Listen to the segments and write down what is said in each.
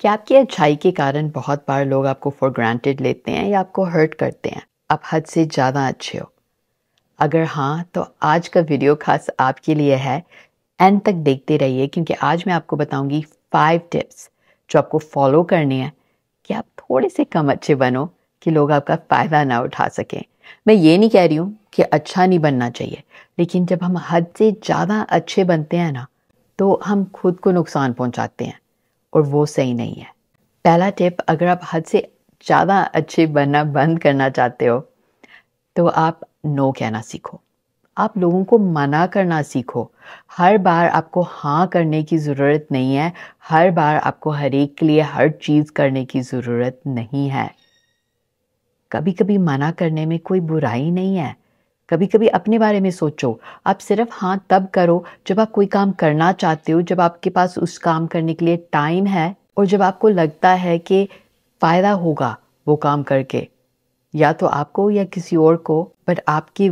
क्या आपकी अच्छाई के कारण बहुत बार लोग आपको फॉर ग्रांटेड लेते हैं या आपको हर्ट करते हैं आप हद से ज़्यादा अच्छे हो अगर हाँ तो आज का वीडियो खास आपके लिए है एंड तक देखते रहिए क्योंकि आज मैं आपको बताऊंगी फाइव टिप्स जो आपको फॉलो करनी है कि आप थोड़े से कम अच्छे बनो कि लोग आपका फ़ायदा ना उठा सकें मैं ये नहीं कह रही हूँ कि अच्छा नहीं बनना चाहिए लेकिन जब हम हद से ज़्यादा अच्छे बनते हैं ना तो हम खुद को नुकसान पहुँचाते हैं और वो सही नहीं है पहला टिप अगर आप हद से ज़्यादा अच्छे बनना बंद करना चाहते हो तो आप नो कहना सीखो आप लोगों को मना करना सीखो हर बार आपको हाँ करने की ज़रूरत नहीं है हर बार आपको हर एक के लिए हर चीज़ करने की ज़रूरत नहीं है कभी कभी मना करने में कोई बुराई नहीं है कभी कभी अपने बारे में सोचो आप सिर्फ हाँ तब करो जब आप कोई काम करना चाहते हो जब आपके पास उस काम करने के लिए टाइम है और जब आपको लगता है कि फ़ायदा होगा वो काम करके या तो आपको या किसी और को बट आपके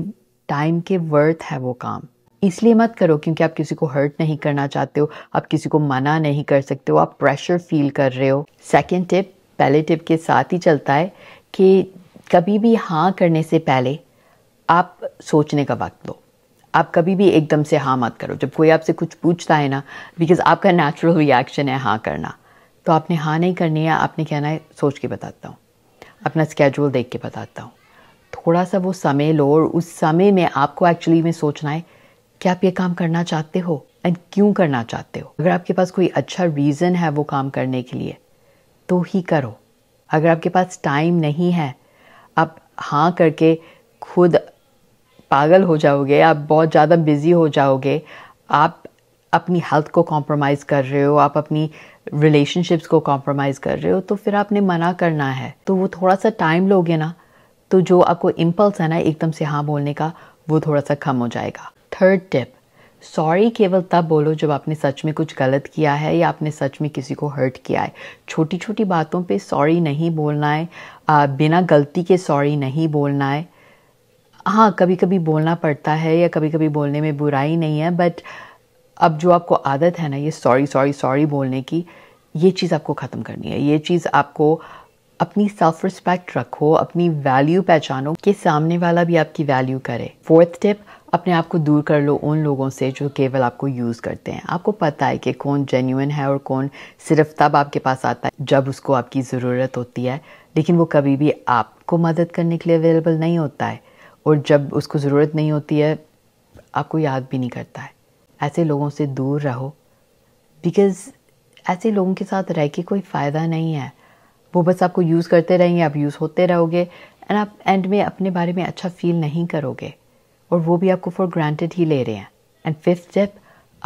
टाइम के वर्थ है वो काम इसलिए मत करो क्योंकि आप किसी को हर्ट नहीं करना चाहते हो आप किसी को मना नहीं कर सकते हो आप प्रेशर फील कर रहे हो सेकेंड टिप पहले टिप के साथ ही चलता है कि कभी भी हाँ करने से पहले आप सोचने का वक्त दो आप कभी भी एकदम से हाँ मत करो जब कोई आपसे कुछ पूछता है ना बिकॉज आपका नेचुरल रिएक्शन है हाँ करना तो आपने हाँ नहीं करनी है आपने कहना है सोच के बताता हूँ अपना स्केड्यूल देख के बताता हूँ थोड़ा सा वो समय लो और उस समय में आपको एक्चुअली में सोचना है कि आप ये काम करना चाहते हो एंड क्यों करना चाहते हो अगर आपके पास कोई अच्छा रीज़न है वो काम करने के लिए तो ही करो अगर आपके पास टाइम नहीं है आप हाँ करके खुद पागल हो जाओगे आप बहुत ज़्यादा बिज़ी हो जाओगे आप अपनी हेल्थ को कॉम्प्रोमाइज़ कर रहे हो आप अपनी रिलेशनशिप्स को कॉम्प्रोमाइज़ कर रहे हो तो फिर आपने मना करना है तो वो थोड़ा सा टाइम लोगे ना तो जो आपको इम्पल्स है ना एकदम से हाँ बोलने का वो थोड़ा सा कम हो जाएगा थर्ड टिप सॉरी केवल तब बोलो जब आपने सच में कुछ गलत किया है या आपने सच में किसी को हर्ट किया है छोटी छोटी बातों पे सॉरी नहीं बोलना है आ, बिना गलती के सॉरी नहीं बोलना है हाँ कभी कभी बोलना पड़ता है या कभी कभी बोलने में बुराई नहीं है बट अब जो आपको आदत है ना ये सॉरी सॉरी सॉरी बोलने की ये चीज़ आपको ख़त्म करनी है ये चीज़ आपको अपनी सेल्फ रिस्पेक्ट रखो अपनी वैल्यू पहचानो कि सामने वाला भी आपकी वैल्यू करे फोर्थ टिप अपने आप को दूर कर लो उन लोगों से जो केवल आपको यूज़ करते हैं आपको पता है कि कौन जेन्यून है और कौन सिर्फ तब आपके पास आता है जब उसको आपकी ज़रूरत होती है लेकिन वो कभी भी आपको मदद करने के लिए अवेलेबल नहीं होता है और जब उसको ज़रूरत नहीं होती है आपको याद भी नहीं करता है ऐसे लोगों से दूर रहो बिकॉज़ ऐसे लोगों के साथ रह के कोई फ़ायदा नहीं है वो बस आपको यूज़ करते रहेंगे आप यूज़ होते रहोगे एंड आप एंड में अपने बारे में अच्छा फील नहीं करोगे और वो भी आपको फॉर ग्रांटेड ही ले रहे हैं एंड फिफ्थ स्टेप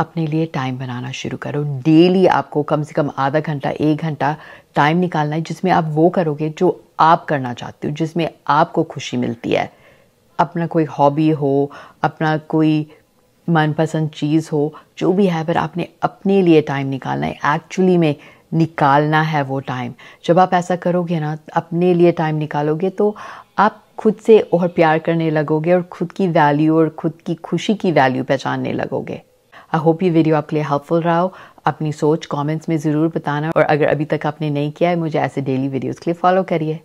अपने लिए टाइम बनाना शुरू करो डेली आपको कम से कम आधा घंटा एक घंटा टाइम निकालना है जिसमें आप वो करोगे जो आप करना चाहते हो जिसमें आपको खुशी मिलती है अपना कोई हॉबी हो अपना कोई मनपसंद चीज़ हो जो भी है पर आपने अपने लिए टाइम निकालना है एक्चुअली में निकालना है वो टाइम जब आप ऐसा करोगे ना अपने लिए टाइम निकालोगे तो आप खुद से और प्यार करने लगोगे और खुद की वैल्यू और खुद की खुशी की वैल्यू पहचानने लगोगे आई होप ये वीडियो आपके लिए हेल्पफुल रहा हो अपनी सोच कमेंट्स में ज़रूर बताना और अगर अभी तक आपने नहीं किया है मुझे ऐसे डेली वीडियोस के लिए फॉलो करिए